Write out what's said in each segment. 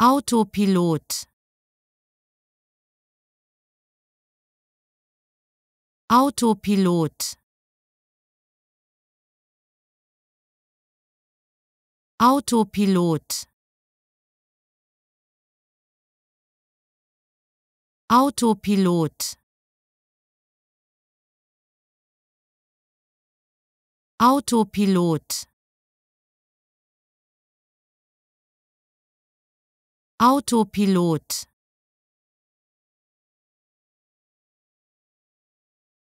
Autopilot Autopilot Autopilot Autopilot Autopilot Autopilot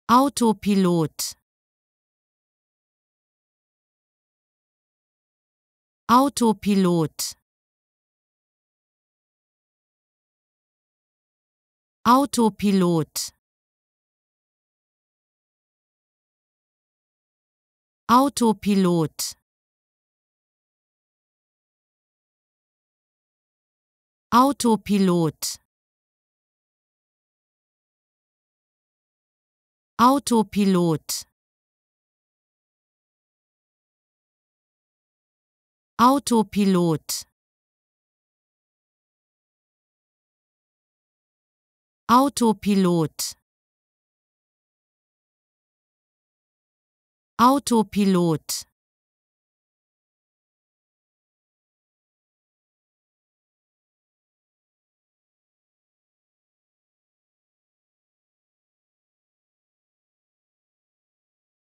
Autopilot Autopilot Autopilot Autopilot Autopilot Autopilot Autopilot Autopilot Autopilot